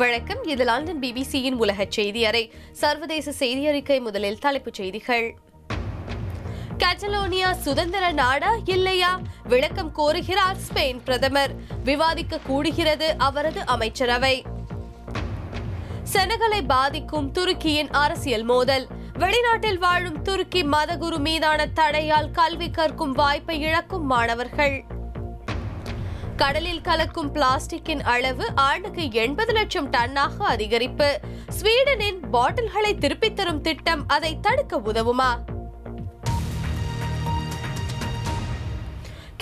வழக்கம் இது லண்டன் பிபிசியின் உலக செய்தி அறை சர்வதேச செய்தி அறிக்கை முதலில் தலைப்புச் செய்திகள் கட்டலோனியா சுதந்திர நாடா இல்லையா விளக்கம் கோருகிறார் ஸ்பெயின் பிரதமர் விவாதிக்க கூடுகிறது அவரது அமைச்சரவை செனகலை பாதிக்கும் துருக்கியின் அரசியல் மோதல் வெளிநாட்டில் வாழும் துருக்கி மதகுரு மீதான தடையால் கல்வி கற்கும் வாய்ப்பை இழக்கும் மாணவர்கள் கடலில் கலக்கும் பிளாஸ்டிக்கின் அளவு ஆண்டுக்கு எண்பது லட்சம் டன்னாக அதிகரிப்பு ஸ்வீடனின் பாட்டில்களை திருப்பித் தரும் திட்டம் அதை தடுக்க உதவுமா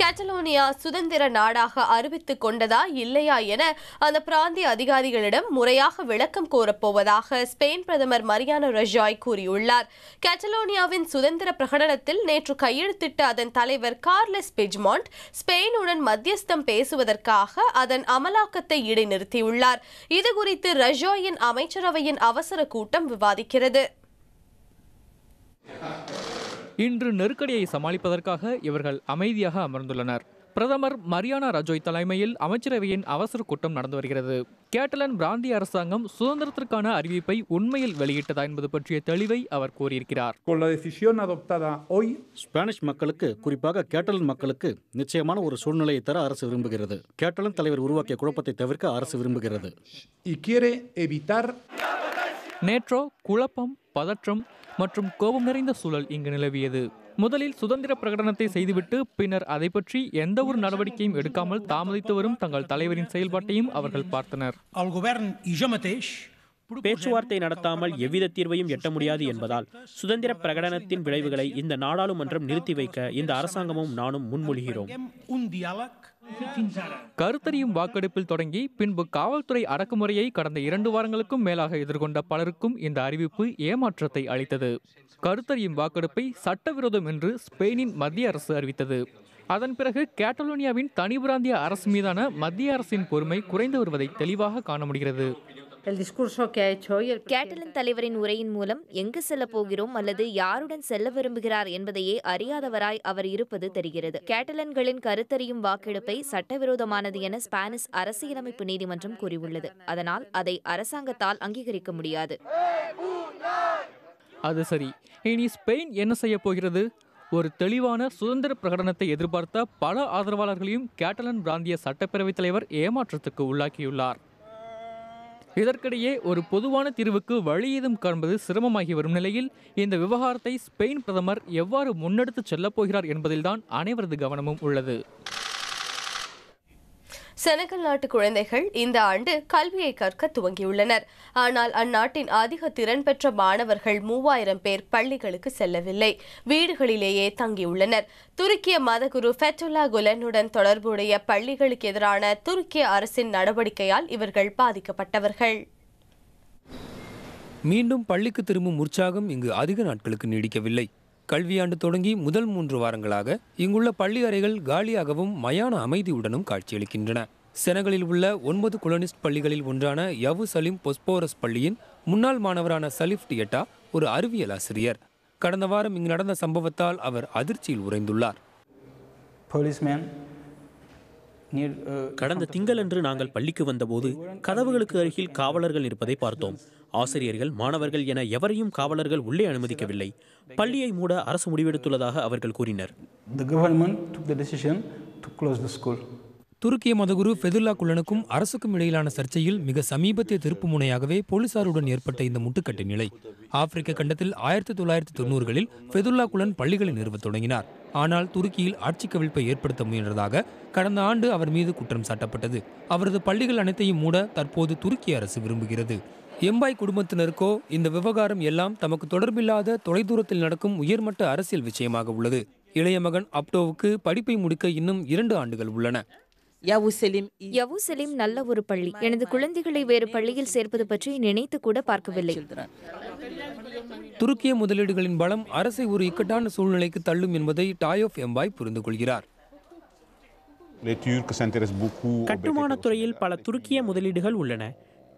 கேட்டலோனியா சுதந்திர நாடாக அறிவித்துக் கொண்டதா இல்லையா என அந்த பிராந்திய அதிகாரிகளிடம் முறையாக விளக்கம் கோரப்போவதாக ஸ்பெயின் பிரதமர் மரியானோ ரஜாய் கூறியுள்ளார் கேட்டலோனியாவின் சுதந்திர பிரகடனத்தில் நேற்று கையெழுத்திட்ட அதன் தலைவர் கார்லஸ் பிஜ்மாண்ட் ஸ்பெயினுடன் மத்தியஸ்தம் பேசுவதற்காக அதன் அமலாக்கத்தை இடைநிறுத்தியுள்ளார் இதுகுறித்து ரஜாயின் அமைச்சரவையின் அவசர கூட்டம் விவாதிக்கிறது இன்று நெருக்கடியை சமாளிப்பதற்காக இவர்கள் அமைதியாக அமர்ந்துள்ளனர் பிரதமர் மரியானா ரஜோய் தலைமையில் அமைச்சரவையின் அவசர கூட்டம் நடந்து வருகிறது கேட்டலன் பிராந்திய அரசாங்கம் சுதந்திரத்திற்கான அறிவிப்பை உண்மையில் வெளியிட்டதா என்பது பற்றிய தெளிவை அவர் கூறியிருக்கிறார் ஸ்பானிஷ் மக்களுக்கு குறிப்பாக கேட்டலன் மக்களுக்கு நிச்சயமான ஒரு சூழ்நிலையை தர அரசு விரும்புகிறது கேட்டலன் தலைவர் உருவாக்கிய குழப்பத்தை தவிர்க்க அரசு விரும்புகிறது நேற்றோ குழப்பம் பதற்றம் மற்றும் கோபம் நிறைந்த சூழல் இங்கு நிலவியது முதலில் சுதந்திர பிரகடனத்தை செய்துவிட்டு பின்னர் அதை பற்றி எந்த ஒரு நடவடிக்கையும் எடுக்காமல் தாமதித்து வரும் தங்கள் தலைவரின் செயல்பாட்டையும் அவர்கள் பார்த்தனர் பேச்சுவார்த்தை நடத்தாமல் எவ்வித தீர்வையும் எட்ட முடியாது என்பதால் சுதந்திர பிரகடனத்தின் விளைவுகளை இந்த நாடாளுமன்றம் நிறுத்தி வைக்க இந்த அரசாங்கமும் நானும் முன்மொழிகிறோம் கருத்தறியும் வாக்கெடுப்பில் தொடங்கி பின்பு காவல்துறை அடக்குமுறையை கடந்த இரண்டு வாரங்களுக்கும் மேலாக எதிர்கொண்ட பலருக்கும் இந்த அறிவிப்பு ஏமாற்றத்தை அளித்தது கருத்தறியும் வாக்கெடுப்பை சட்டவிரோதம் என்று ஸ்பெயினின் மத்திய அரசு அறிவித்தது அதன் பிறகு கேட்டலோனியாவின் தனிபிராந்திய அரசு மீதான மத்திய அரசின் பொறுமை குறைந்து வருவதை தெளிவாக காண முடிகிறது கேட்டலின் தலைவரின் உரையின் மூலம் எங்கு செல்ல போகிறோம் அல்லது யாருடன் செல்ல விரும்புகிறார் என்பதையே அறியாதவராய் அவர் இருப்பது தெரிகிறது கேட்டலன்களின் கருத்தறியும் வாக்கெடுப்பை சட்டவிரோதமானது என ஸ்பானிஷ் அரசியலமைப்பு நீதிமன்றம் கூறியுள்ளது அதனால் அதை அரசாங்கத்தால் அங்கீகரிக்க முடியாது அது சரி இனி ஸ்பெயின் என்ன செய்ய போகிறது ஒரு தெளிவான சுதந்திர பிரகடனத்தை எதிர்பார்த்த பல ஆதரவாளர்களையும் கேட்டலன் பிராந்திய சட்டப்பேரவைத் தலைவர் ஏமாற்றத்துக்கு உள்ளாக்கியுள்ளார் இதற்கிடையே ஒரு பொதுவான தீர்வுக்கு வழி ஏதும் காண்பது சிரமமாகி வரும் நிலையில் இந்த விவகாரத்தை ஸ்பெயின் பிரதமர் எவ்வாறு முன்னெடுத்து செல்லப்போகிறார் என்பதில்தான் அனைவரது கவனமும் உள்ளது செனகல் நாட்டு குழந்தைகள் இந்த ஆண்டு கல்வியை கற்க துவங்கியுள்ளனர் ஆனால் அந்நாட்டின் அதிக திறன் பெற்ற மாணவர்கள் மூவாயிரம் பேர் பள்ளிகளுக்கு செல்லவில்லை வீடுகளிலேயே தங்கியுள்ளனர் துருக்கிய மதகுரு ஃபெட்டுல்லா குலனுடன் தொடர்புடைய பள்ளிகளுக்கு எதிரான துருக்கிய அரசின் நடவடிக்கையால் இவர்கள் பாதிக்கப்பட்டவர்கள் மீண்டும் பள்ளிக்கு திரும்பும் உற்சாகம் இங்கு அதிக நாட்களுக்கு நீடிக்கவில்லை கல்வியாண்டு தொடங்கி முதல் மூன்று வாரங்களாக இங்குள்ள பள்ளி அறைகள் காலியாகவும் மயான அமைதியுடனும் காட்சியளிக்கின்றன செனகலில் உள்ள ஒன்பது குலனிஸ்ட் பள்ளிகளில் ஒன்றான யவு சலீம் பொஸ்போரஸ் பள்ளியின் முன்னாள் மாணவரான சலிஃப் டியட்டா ஒரு அறிவியல் ஆசிரியர் கடந்த வாரம் இங்கு நடந்த சம்பவத்தால் அவர் அதிர்ச்சியில் உறைந்துள்ளார் கடந்த திங்களன்று நாங்கள் பள்ளிக்கு வந்தபோது கதவுகளுக்கு அருகில் காவலர்கள் இருப்பதை பார்த்தோம் ஆசிரியர்கள் மாணவர்கள் என எவரையும் காவலர்கள் உள்ளே அனுமதிக்கவில்லை பள்ளியை மூட அரசு முடிவெடுத்துள்ளதாக அவர்கள் கூறினர் துருக்கிய மதகுரு ஃபெதுல்லா குலனுக்கும் அரசுக்கும் இடையிலான சர்ச்சையில் மிக சமீபத்திய திருப்பு முனையாகவே போலீசாருடன் ஏற்பட்ட இந்த முட்டுக்கட்டு நிலை ஆப்பிரிக்க கண்டத்தில் ஆயிரத்தி தொள்ளாயிரத்தி தொண்ணூறுகளில் ஃபெதுல்லா குலன் பள்ளிகளை நிறுவத் தொடங்கினார் ஆனால் துருக்கியில் ஆட்சி கவிழ்ப்பை ஏற்படுத்த முயன்றதாக கடந்த ஆண்டு அவர் மீது குற்றம் சாட்டப்பட்டது அவரது பள்ளிகள் அனைத்தையும் மூட தற்போது துருக்கிய அரசு விரும்புகிறது எம்பாய் குடும்பத்தினருக்கோ இந்த விவகாரம் எல்லாம் தமக்கு தொடர்பில்லாத தொலைதூரத்தில் நடக்கும் உயர்மட்ட அரசியல் விஷயமாக உள்ளது இளைய மகன் அப்டோவுக்கு படிப்பை முடிக்க இன்னும் இரண்டு ஆண்டுகள் உள்ளன யவு செலீம் நல்ல ஒரு பள்ளி எனது குழந்தைகளை வேறு பள்ளியில் சேர்ப்பது பற்றி நினைத்து கூட பார்க்கவில்லை துருக்கிய முதலீடுகளின் பலம் அரசை ஒரு இக்கட்டான சூழ்நிலைக்கு தள்ளும் என்பதை டாயோஃப் எம்பாய் புரிந்து கொள்கிறார் கட்டுமான துறையில் பல துருக்கிய முதலீடுகள் உள்ளன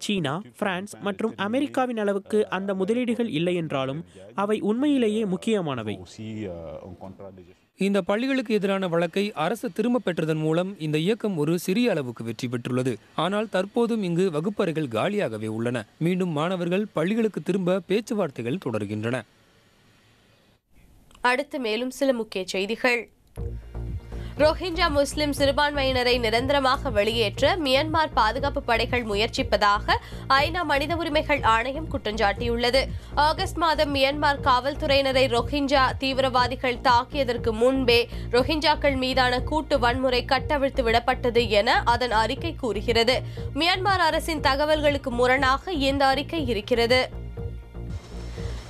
சீனா பிரான்ஸ் மற்றும் அமெரிக்காவின் அளவுக்கு அந்த முதலீடுகள் இல்லை என்றாலும் அவை உண்மையிலேயே முக்கியமானவை இந்த பள்ளிகளுக்கு எதிரான வழக்கை அரசு திரும்ப பெற்றதன் மூலம் இந்த இயக்கம் ஒரு சிறிய அளவுக்கு வெற்றி பெற்றுள்ளது ஆனால் தற்போதும் இங்கு வகுப்பறைகள் காலியாகவே உள்ளன மீண்டும் மாணவர்கள் பள்ளிகளுக்கு திரும்ப பேச்சுவார்த்தைகள் தொடர்கின்றன அடுத்து மேலும் சில முக்கிய செய்திகள் ரோஹிஞ்சா முஸ்லிம் சிறுபான்மையினரை நிரந்தரமாக வெளியேற்ற மியான்மர் பாதுகாப்பு படைகள் முயற்சிப்பதாக ஐநா மனித உரிமைகள் ஆணையம் குற்றஞ்சாட்டியுள்ளது ஆகஸ்ட் மாதம் மியான்மர் காவல்துறையினரை ரோஹிஞ்சா தீவிரவாதிகள் தாக்கியதற்கு முன்பே ரோஹிஞ்சாக்கள் மீதான கூட்டு வன்முறை கட்டவிழ்த்து விடப்பட்டது என அதன் அறிக்கை கூறுகிறது மியான்மர் அரசின் தகவல்களுக்கு முரணாக இந்த அறிக்கை இருக்கிறது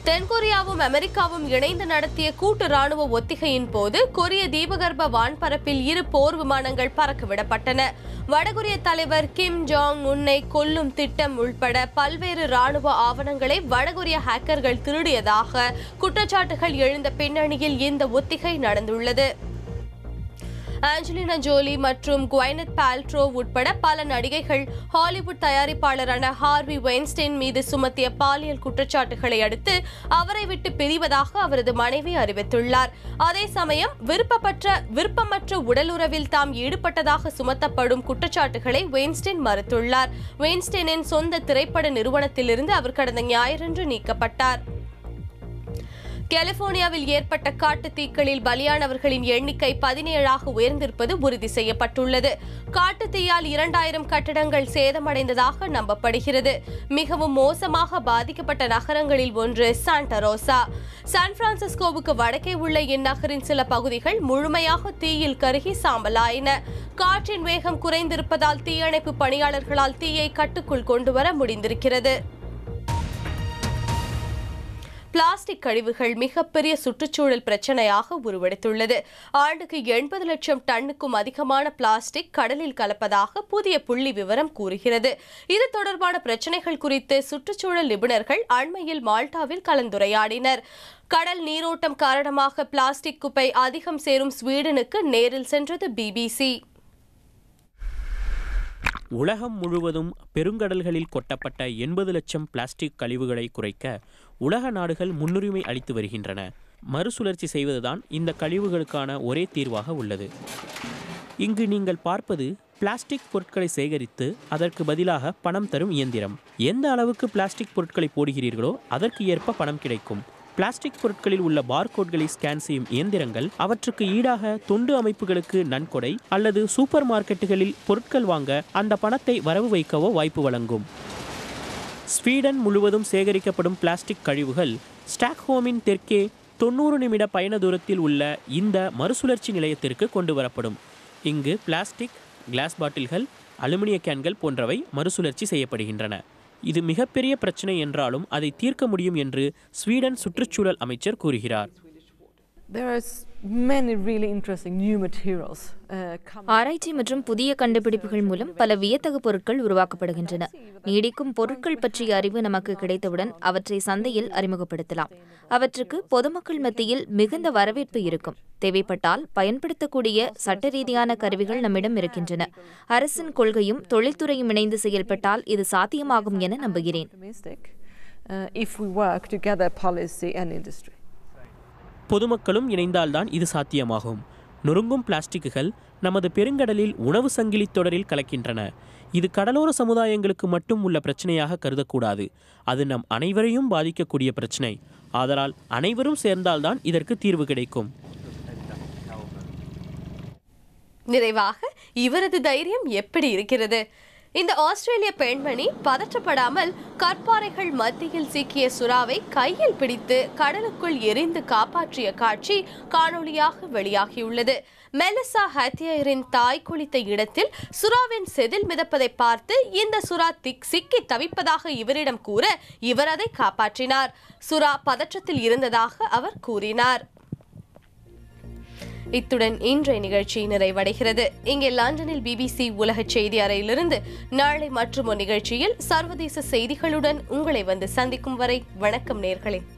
தென்கொரியாவும் அமெரிக்காவும் இணைந்து நடத்திய கூட்டு ராணுவ ஒத்திகையின் போது கொரிய தீபகற்ப வான்பரப்பில் இரு போர் விமானங்கள் பறக்கவிடப்பட்டன வடகொரிய தலைவர் கிம் ஜாங் உன்னை கொல்லும் திட்டம் உள்பட பல்வேறு ராணுவ ஆவணங்களை வடகொரிய ஹேக்கர்கள் திருடியதாக குற்றச்சாட்டுகள் எழுந்த பின்னணியில் இந்த ஒத்திகை நடந்துள்ளது ஆஞ்சலினா ஜோலி மற்றும் குவைனத் பால்ட்ரோ உட்பட பல நடிகைகள் ஹாலிவுட் தயாரிப்பாளரான ஹார்வி வெயின்ஸ்டைன் மீது சுமத்திய பாலியல் குற்றச்சாட்டுகளை அடுத்து அவரை விட்டு பிரிவதாக அவரது மனைவி அறிவித்துள்ளார் அதே சமயம் விருப்பப்பற்ற விருப்பமற்ற உடலுறவில் தாம் ஈடுபட்டதாக சுமத்தப்படும் குற்றச்சாட்டுகளை வெயின்ஸ்டைன் மறுத்துள்ளார் வெயின்ஸ்டைனின் சொந்த திரைப்பட நிறுவனத்திலிருந்து அவர் கடந்த ஞாயிறன்று நீக்கப்பட்டார் கலிபோர்னியாவில் ஏற்பட்ட காட்டு தீக்களில் பலியானவர்களின் எண்ணிக்கை பதினேழாக உயர்ந்திருப்பது உறுதி செய்யப்பட்டுள்ளது காட்டு தீயால் இரண்டாயிரம் கட்டடங்கள் சேதமடைந்ததாக நம்பப்படுகிறது மிகவும் மோசமாக பாதிக்கப்பட்ட நகரங்களில் ஒன்று சாண்டரோசா சான் பிரான்சிஸ்கோவுக்கு வடக்கே உள்ள இந்நகரின் சில பகுதிகள் முழுமையாக தீயில் கருகி சாம்பலாயின காற்றின் வேகம் குறைந்திருப்பதால் தீயணைப்பு பணியாளர்களால் தீயை கட்டுக்குள் கொண்டுவர முடிந்திருக்கிறது பிளாஸ்டிக் கழிவுகள் மிகப்பெரிய சுற்றுச்சூழல் பிரச்சனையாக உருவெடுத்துள்ளது ஆண்டுக்கு எண்பது லட்சம் டன்னுக்கும் அதிகமான பிளாஸ்டிக் கடலில் கலப்பதாக புதிய புள்ளி விவரம் கூறுகிறது இது தொடர்பான பிரச்சனைகள் குறித்து சுற்றுச்சூழல் நிபுணர்கள் அண்மையில் மால்டாவில் கலந்துரையாடினர் கடல் நீரோட்டம் காரணமாக பிளாஸ்டிக் குப்பை அதிகம் சேரும் ஸ்வீடனுக்கு நேரில் சென்றது பிபிசி உலகம் முழுவதும் பெருங்கடல்களில் கொட்டப்பட்ட எண்பது லட்சம் பிளாஸ்டிக் கழிவுகளை குறைக்க உலக நாடுகள் முன்னுரிமை அளித்து வருகின்றன மறுசுழற்சி செய்வதுதான் இந்த கழிவுகளுக்கான ஒரே தீர்வாக உள்ளது இங்கு நீங்கள் பார்ப்பது பிளாஸ்டிக் பொருட்களை சேகரித்து அதற்கு பதிலாக பணம் தரும் இயந்திரம் எந்த அளவுக்கு பிளாஸ்டிக் பொருட்களை போடுகிறீர்களோ அதற்கு ஏற்ப பணம் கிடைக்கும் பிளாஸ்டிக் பொருட்களில் உள்ள பார்கோட்களை ஸ்கேன் செய்யும் இயந்திரங்கள் அவற்றுக்கு ஈடாக தொண்டு அமைப்புகளுக்கு நன்கொடை அல்லது சூப்பர் மார்க்கெட்டுகளில் பொருட்கள் வாங்க அந்த பணத்தை வரவு வைக்கவோ வாய்ப்பு வழங்கும் ஸ்வீடன் முழுவதும் சேகரிக்கப்படும் பிளாஸ்டிக் கழிவுகள் ஸ்டாக்ஹோமின் தெற்கே தொண்ணூறு நிமிட பயண தூரத்தில் உள்ள இந்த மறுசுழற்சி நிலையத்திற்கு கொண்டு வரப்படும் இங்கு பிளாஸ்டிக் கிளாஸ் பாட்டில்கள் அலுமினிய கேன்கள் போன்றவை மறுசுழற்சி செய்யப்படுகின்றன இது மிகப்பெரிய பிரச்சினை என்றாலும் அதை தீர்க்க முடியும் என்று ஸ்வீடன் சுற்றுச்சூழல் அமைச்சர் கூறுகிறார் Uh, ஆராய்ச்சி மற்றும் புதிய கண்டுபிடிப்புகள் மூலம் பல வியத்தகு பொருட்கள் உருவாக்கப்படுகின்றன நீடிக்கும் பொருட்கள் பற்றிய அறிவு நமக்கு கிடைத்தவுடன் அவற்றை சந்தையில் அறிமுகப்படுத்தலாம் அவற்றுக்கு பொதுமக்கள் மத்தியில் மிகுந்த வரவேற்பு இருக்கும் தேவைப்பட்டால் பயன்படுத்தக்கூடிய சட்ட ரீதியான கருவிகள் நம்மிடம் இருக்கின்றன அரசின் கொள்கையும் தொழில்துறையும் இணைந்து செயல்பட்டால் இது சாத்தியமாகும் என நம்புகிறேன் இஃப் பாலிசி uh, பொதுமக்களும் இணைந்தால்தான் இது சாத்தியமாகும் நொறுங்கும் பிளாஸ்டிக்குகள் நமது பெருங்கடலில் உணவு சங்கிலி தொடரில் கலக்கின்றன இது கடலோர சமுதாயங்களுக்கு மட்டும் உள்ள பிரச்சனையாக கருதக்கூடாது அது நம் அனைவரையும் பாதிக்கக்கூடிய பிரச்சனை ஆதலால் அனைவரும் சேர்ந்தால்தான் இதற்கு தீர்வு கிடைக்கும் நிறைவாக இவரது தைரியம் எப்படி இருக்கிறது இந்த ஆஸ்திரேலிய பெண்மணி பதற்றப்படாமல் கற்பாறைகள் மத்தியில் சிக்கிய சுறாவை கையில் பிடித்து கடலுக்குள் எரிந்து காப்பாற்றிய காட்சி காணொளியாக வெளியாகியுள்ளது மெலிசா ஹத்தியரின் தாய் குளித்த இடத்தில் சுறாவின் செதில் மிதப்பதை பார்த்து இந்த சுறா திக் சிக்கி தவிப்பதாக இவரிடம் கூற இவர் அதை காப்பாற்றினார் சுறா பதற்றத்தில் இருந்ததாக அவர் கூறினார் இத்துடன் இன்றைய நிகழ்ச்சி நிறைவடைகிறது இங்கே லண்டனில் பிபிசி உலக செய்தி அறையிலிருந்து நாளை மற்றும் நிகழ்ச்சியில் சர்வதேச செய்திகளுடன் உங்களை வந்து சந்திக்கும் வரை வணக்கம் நேர்களின்